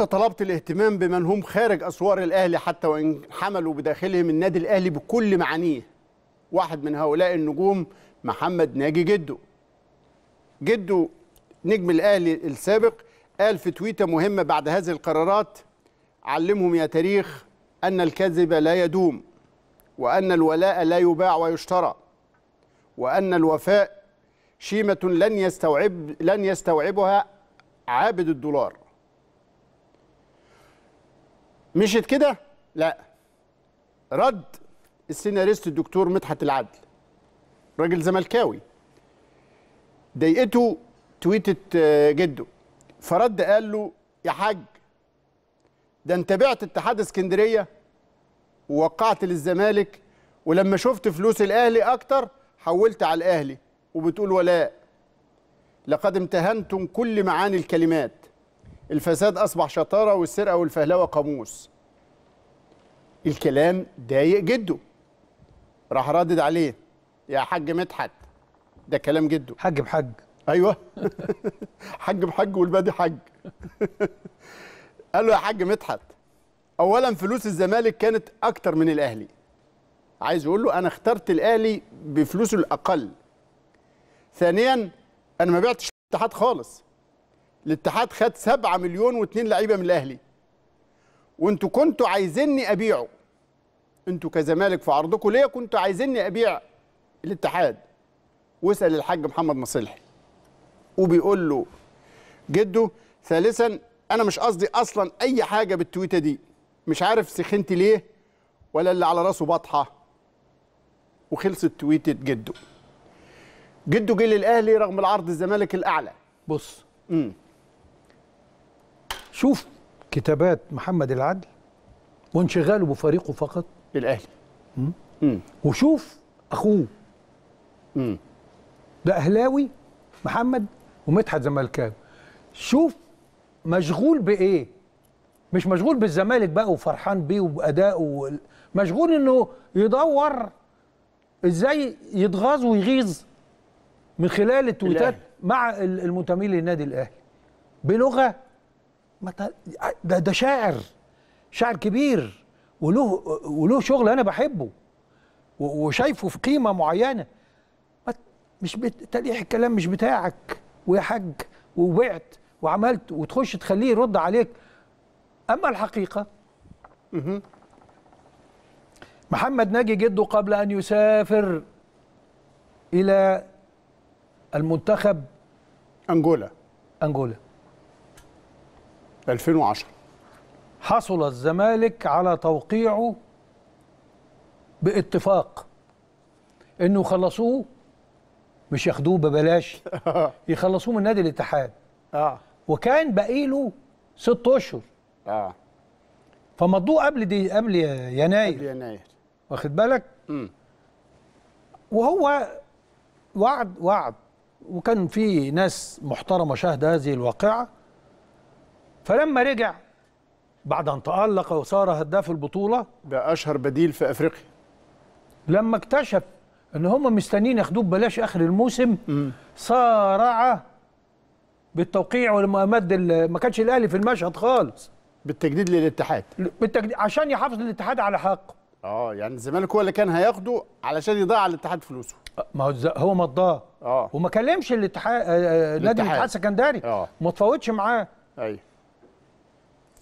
انت طلبت الاهتمام بمن هم خارج اسوار الاهلي حتى وان حملوا بداخلهم النادي الاهلي بكل معانيه واحد من هؤلاء النجوم محمد ناجي جدو جدو نجم الاهلي السابق قال في تويته مهمه بعد هذه القرارات علمهم يا تاريخ ان الكذب لا يدوم وان الولاء لا يباع ويشترى وان الوفاء شيمه لن يستوعب لن يستوعبها عابد الدولار مشيت كده لا رد السيناريست الدكتور مدحت العدل راجل زملكاوي ضايقته تويتة آه، جده فرد قال له يا حاج ده انت بعت اتحاد اسكندريه ووقعت للزمالك ولما شفت فلوس الاهلي اكتر حولت على الاهلي وبتقول ولاء لقد امتهنتم كل معاني الكلمات الفساد أصبح شطارة والسرقة والفهلوة قاموس الكلام ضايق جده راح ردد عليه يا حاج مدحت ده كلام جده حاج بحاج ايوه حاج بحاج والبادي حاج قال له يا حاج مدحت اولا فلوس الزمالك كانت اكتر من الاهلي عايز يقول له انا اخترت الاهلي بفلوسه الاقل ثانيا انا ما بعتش الاتحاد خالص الاتحاد خد 7 مليون و2 لعيبه من الاهلي وانتوا كنتوا عايزيني ابيعه انتوا كزمالك في عرضكم ليه كنتوا عايزيني ابيع الاتحاد واسال الحاج محمد مصلحي وبيقول له جده ثالثا انا مش قصدي اصلا اي حاجه بالتويته دي مش عارف سخنتي ليه ولا اللي على راسه بطحه وخلصت تويته جده جده جه للاهلي رغم العرض الزمالك الاعلى بص امم شوف كتابات محمد العدل وانشغاله بفريقه فقط الاهلي وشوف اخوه مم. ده اهلاوي محمد ومدحت زملكاوي شوف مشغول بايه مش مشغول بالزمالك بقى وفرحان بيه وبادائه مشغول انه يدور ازاي يتغاظ ويغيظ من خلال التويتات مع المنتمين للنادي الاهلي بلغه ده ده شاعر شاعر كبير وله وله شغل انا بحبه وشايفه في قيمه معينه مش تلقيح الكلام مش بتاعك ويا حاج وبعت وعملت وتخش تخليه يرد عليك اما الحقيقه محمد ناجي جده قبل ان يسافر الى المنتخب انجولا انجولا 2010 حصل الزمالك على توقيعه باتفاق انه يخلصوه مش ياخدوه ببلاش يخلصوه من نادي الاتحاد اه وكان باقي له ست اشهر اه فمضوه قبل دي قبل يناير قبل يناير واخد بالك؟ امم وهو وعد وعد وكان في ناس محترمه شاهد هذه الواقعه فلما رجع بعد ان تالق وصار هداف البطوله ده اشهر بديل في افريقيا لما اكتشف ان هم مستنيين ياخدوه ببلاش اخر الموسم صارع بالتوقيع ولما ما كانش الاهلي في المشهد خالص بالتجديد للاتحاد بالتجديد عشان يحافظ الاتحاد على حقه اه يعني الزمالك هو اللي كان هياخده علشان يضيع على الاتحاد فلوسه ما هو هو مضاه اه وما كلمش الاتحاد آه، آه، نادي الاتحاد السكندري آه. ما تفاوضش معاه ايوه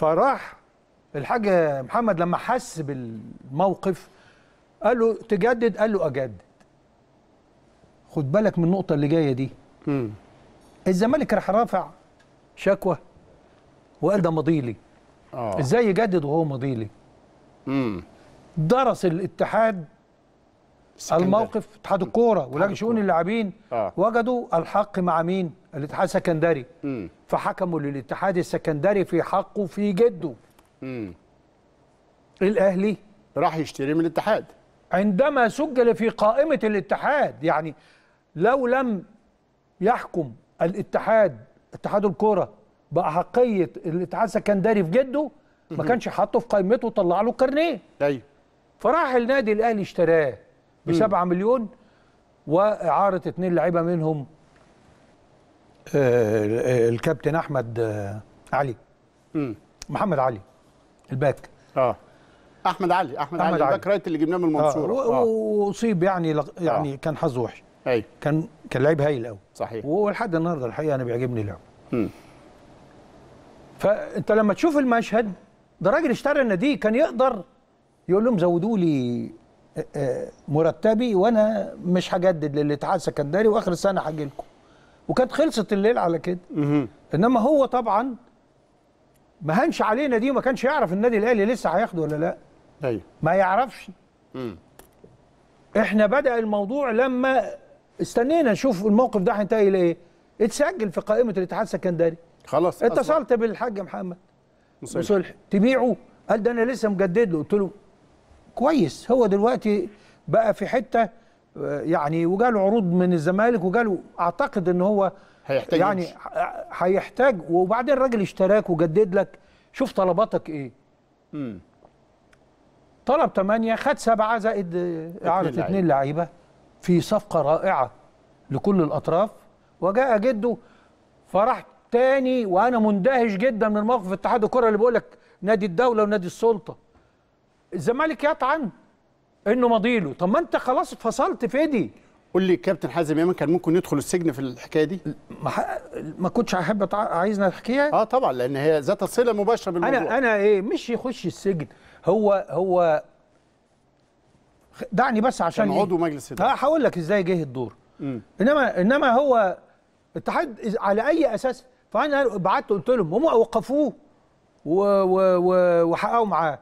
فراح الحاج محمد لما حس بالموقف قال له تجدد قال له اجدد خد بالك من النقطه اللي جايه دي امم الزمالك راح رافع شكوى وقال ده مضيلي اه ازاي يجدد وهو مضيلي امم درس الاتحاد الموقف اتحاد الكوره ولجنه شؤون اللاعبين آه. وجدوا الحق مع مين؟ الاتحاد السكندري فحكموا للاتحاد السكندري في حقه في جده مم. الاهلي راح يشتري من الاتحاد عندما سجل في قائمه الاتحاد يعني لو لم يحكم الاتحاد اتحاد الكوره باحقيه الاتحاد السكندري في جده ما كانش حاطه في قائمته وطلع له كارنيه ايوه فراح النادي الاهلي اشتراه ب 7 مليون واعاره اثنين لعيبه منهم آه،, آه الكابتن احمد آه علي مم. محمد علي الباك اه احمد علي احمد, أحمد علي الباك رايت اللي جبناه من آه، المنصوره آه. واصيب يعني لق... آه. يعني آه. كان حظه وحش ايوه كان كان لعيب هايل قوي صحيح ولحد النهارده الحقيقه انا بيعجبني لعبه فانت لما تشوف المشهد ده راجل اشترى النادي كان يقدر يقول لهم زودوا لي مرتبي وانا مش هجدد للاتحاد السكندري واخر السنه هاجي لكم وكانت خلصت الليل على كده انما هو طبعا ما هنش علينا دي وما كانش يعرف النادي الاهلي لسه هياخده ولا لا ايوه ما يعرفش احنا بدا الموضوع لما استنينا نشوف الموقف ده هينتهي لايه اتسجل في قائمه الاتحاد السكندري خلاص اتصلت بالحاج محمد مصلح تبيعه قال ده انا لسه مجدد له قلت له كويس هو دلوقتي بقى في حته آه، يعني وجاله عروض من الزمالك وجاله اعتقد ان هو هيحتاج يعني هيحتاج وبعدين الراجل اشتراك وجدد لك شوف طلباتك ايه امم طلب 8 خد 7 زائد اعاره اثنين آه، لعيبه في صفقه رائعه لكل الاطراف وجاء جده فرح تاني وانا مندهش جدا من موقف اتحاد الكره اللي بيقول لك نادي الدوله ونادي السلطه الزمالك يطعن انه مضيله طب ما انت خلاص فصلت فدي قول لي كابتن حازم امام كان ممكن يدخل السجن في الحكايه دي ما, ح... ما كنتش احب تع... عايزنا نحكيها اه طبعا لان هي ذات صله مباشره بالموضوع انا انا ايه مش يخش السجن هو هو دعني بس عشان كان إيه؟ عضو مجلس اداره هقول لك ازاي جه الدور مم. انما انما هو اتحاد على اي اساس فانا بعت قلت لهم هم وقفوه وحققوا معاه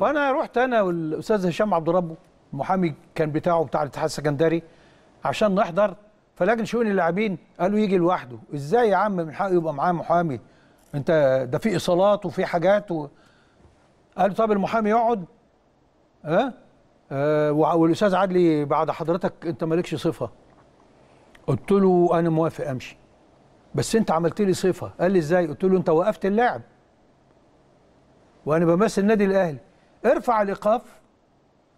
فانا رحت انا والاستاذ هشام عبد ربه المحامي كان بتاعه بتاع الاتحاد السكندري عشان نحضر فلجنه شؤون اللاعبين قالوا يجي لوحده ازاي يا عم من حقه يبقى معاه محامي انت ده في ايصالات وفي حاجات و... قالوا طب المحامي يقعد ها أه؟ والاستاذ عدلي بعد حضرتك انت مالكش صفه قلت له انا موافق امشي بس انت عملت لي صفه قال لي ازاي قلت له انت وقفت اللاعب وانا بمثل النادي الاهلي ارفع الايقاف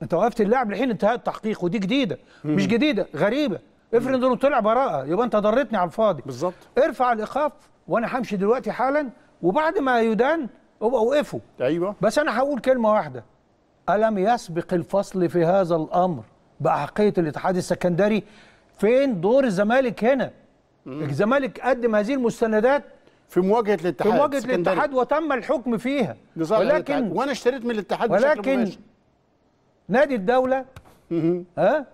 انت وقفت اللعب لحين انتهاء التحقيق ودي جديده مم. مش جديده غريبه افرض انه طلع براءه يبقى انت ضرتني على الفاضي بالظبط ارفع الايقاف وانا همشي دلوقتي حالا وبعد ما يدان ابقى وقفوا ايوه بس انا هقول كلمه واحده الم يسبق الفصل في هذا الامر باحقيه الاتحاد السكندري فين دور الزمالك هنا الزمالك قدم هذه المستندات في مواجهه الاتحاد في مواجهه سكندري. الاتحاد وتم الحكم فيها ولكن الاتحاد. وانا اشتريت من الاتحاد ولكن نادي الدوله ها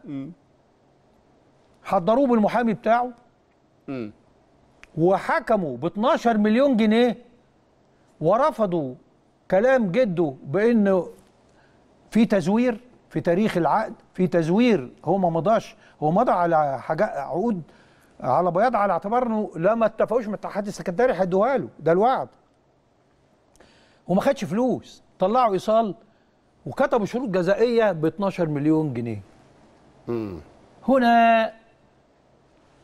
حضروه بالمحامي بتاعه وحكموا ب 12 مليون جنيه ورفضوا كلام جده بانه في تزوير في تاريخ العقد في تزوير هو ما مضاش هو مضى على حاجة عقود على بياض على اعتبار انه لا ما اتفقوش من الاتحاد السكندري هيدوها له ده الوعد وما خدش فلوس طلعوا ايصال وكتبوا شروط جزائيه ب 12 مليون جنيه مم. هنا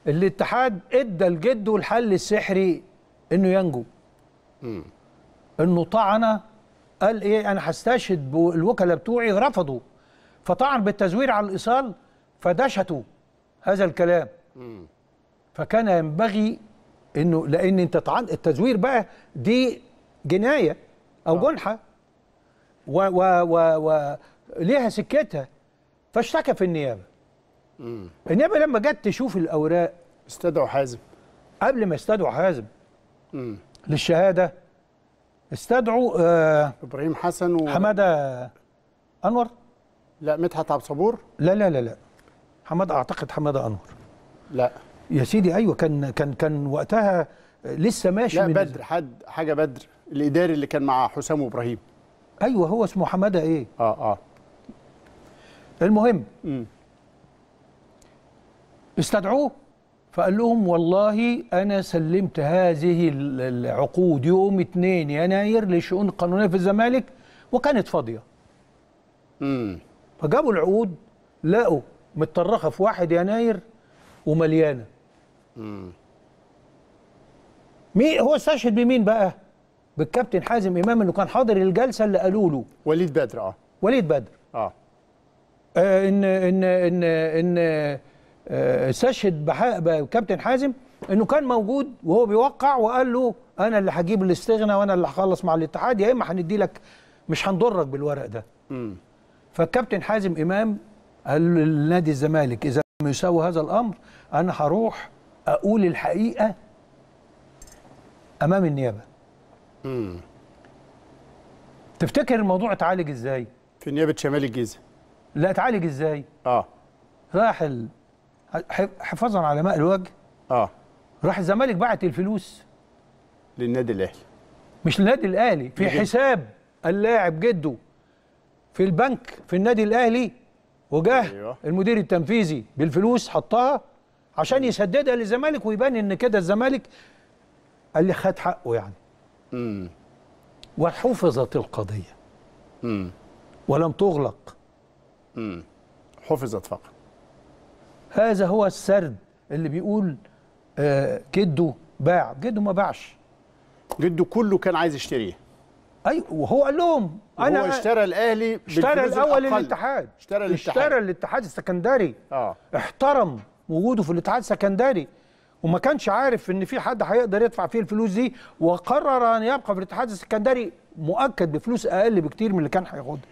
الاتحاد ادى لجده الحل السحري انه ينجو مم. انه طعن قال ايه انا هستشهد بالوكلاء بتوعي رفضوا فطعن بالتزوير على الايصال فدشتوا هذا الكلام مم. فكان ينبغي انه لان انت التزوير بقى دي جنايه او آه. جنحه و و و, و ليها سكتها فاشتكى في النيابه مم. النيابه لما جت تشوف الاوراق استدعوا حازم قبل ما يستدعوا حازم مم. للشهاده استدعوا آه ابراهيم حسن و... حماده انور لا مدحت عبد الصبور لا لا لا لا حماده اعتقد حماده انور لا يا سيدي ايوه كان كان كان وقتها لسه ماشي لا من بدر حد حاجه بدر الاداري اللي كان مع حسام وابراهيم ايوه هو اسمه حماده ايه اه اه المهم م. استدعوه فقال لهم والله انا سلمت هذه العقود يوم 2 يناير لشؤون قانونيه في الزمالك وكانت فاضيه امم فجابوا العقود لقوا متطرخه في 1 يناير ومليانه مين هو استشهد بمين بقى؟ بالكابتن حازم امام انه كان حاضر الجلسه اللي قالوا له وليد بدر اه وليد بدر اه, آه ان ان ان ان آه استشهد بكابتن حازم انه كان موجود وهو بيوقع وقال له انا اللي هجيب الاستغنى وانا اللي هخلص مع الاتحاد يا اما هندي لك مش هنضرك بالورق ده امم فالكابتن حازم امام قال لنادي الزمالك اذا لم يساوي هذا الامر انا هروح اقول الحقيقه امام النيابه مم. تفتكر الموضوع اتعالج ازاي في نيابه شمال الجيزه لا اتعالج ازاي اه راح ال... حفاظا على ماء الوجه اه راح الزمالك بعت الفلوس للنادي الاهلي مش للنادي الاهلي في جد. حساب اللاعب جده في البنك في النادي الاهلي وجاه أيوة. المدير التنفيذي بالفلوس حطها عشان يسددها للزمالك ويبان ان كده الزمالك قال لي خد حقه يعني امم وحفظت القضيه امم ولم تغلق امم حفظت فقط هذا هو السرد اللي بيقول آه جده باع جده ما باعش جده كله كان عايز يشتريه ايوه وهو قال لهم انا هو اشترى الاهلي اشترى الاول الاتحاد اشترى الاتحاد اشترى الاتحاد السكندري اه احترم وجوده في الاتحاد السكندري وما كانش عارف ان في حد هيقدر يدفع فيه الفلوس دي وقرر ان يبقى في الاتحاد السكندري مؤكد بفلوس اقل بكتير من اللي كان هياخدها